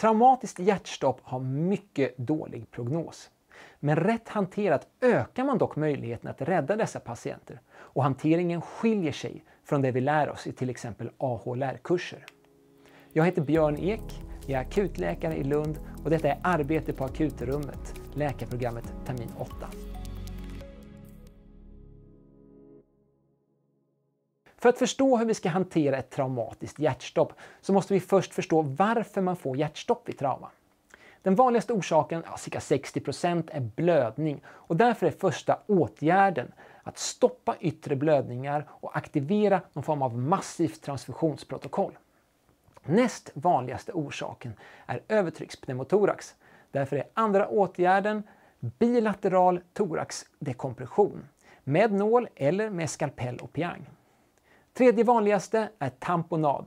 Traumatiskt hjärtstopp har mycket dålig prognos. Men rätt hanterat ökar man dock möjligheten att rädda dessa patienter och hanteringen skiljer sig från det vi lär oss i till exempel AHLR-kurser. Jag heter Björn Ek, jag är akutläkare i Lund och detta är Arbete på akutrummet, läkarprogrammet termin 8. För att förstå hur vi ska hantera ett traumatiskt hjärtstopp så måste vi först förstå varför man får hjärtstopp vid trauma. Den vanligaste orsaken, ja, cirka 60 är blödning och därför är första åtgärden att stoppa yttre blödningar och aktivera någon form av massivt transfusionsprotokoll. Näst vanligaste orsaken är övertryckspneumotorax. Därför är andra åtgärden bilateral thoraxdekompression med nål eller med skalpell och piang. Tredje vanligaste är tamponad.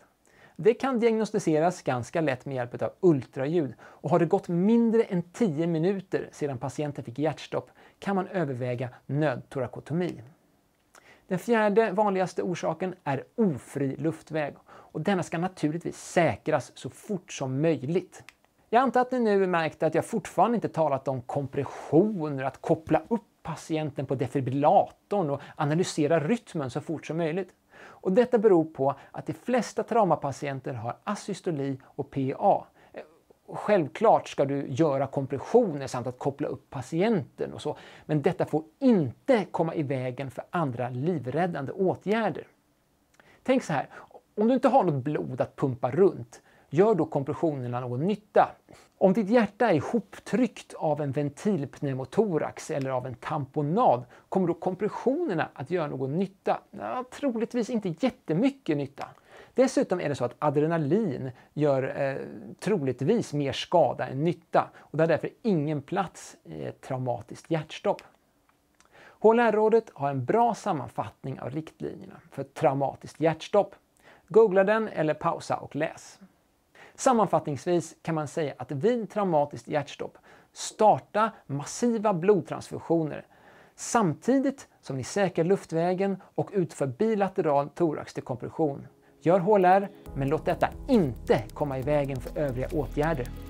Det kan diagnostiseras ganska lätt med hjälp av ultraljud och har det gått mindre än 10 minuter sedan patienten fick hjärtstopp kan man överväga nödtorakotomi. Den fjärde vanligaste orsaken är ofri luftväg och denna ska naturligtvis säkras så fort som möjligt. Jag antar att ni nu märkt att jag fortfarande inte talat om kompressioner, att koppla upp patienten på defibrillatorn och analysera rytmen så fort som möjligt. Och detta beror på att de flesta traumapatienter har asystoli och PA. Eh, självklart ska du göra kompressioner samt att koppla upp patienten och så, men detta får inte komma i vägen för andra livräddande åtgärder. Tänk så här, om du inte har något blod att pumpa runt, Gör då kompressionerna någon nytta? Om ditt hjärta är ihoptryckt av en ventilpneumotorax eller av en tamponad, kommer då kompressionerna att göra någon nytta? Ja, troligtvis inte jättemycket nytta. Dessutom är det så att adrenalin gör eh, troligtvis mer skada än nytta och det har därför ingen plats i ett traumatiskt hjärtstopp. HLR-rådet har en bra sammanfattning av riktlinjerna för traumatiskt hjärtstopp. Googla den eller pausa och läs. Sammanfattningsvis kan man säga att vid traumatiskt hjärtstopp starta massiva blodtransfusioner samtidigt som ni säkrar luftvägen och utför bilateral thoraxdekompression. Gör HLR, men låt detta inte komma i vägen för övriga åtgärder.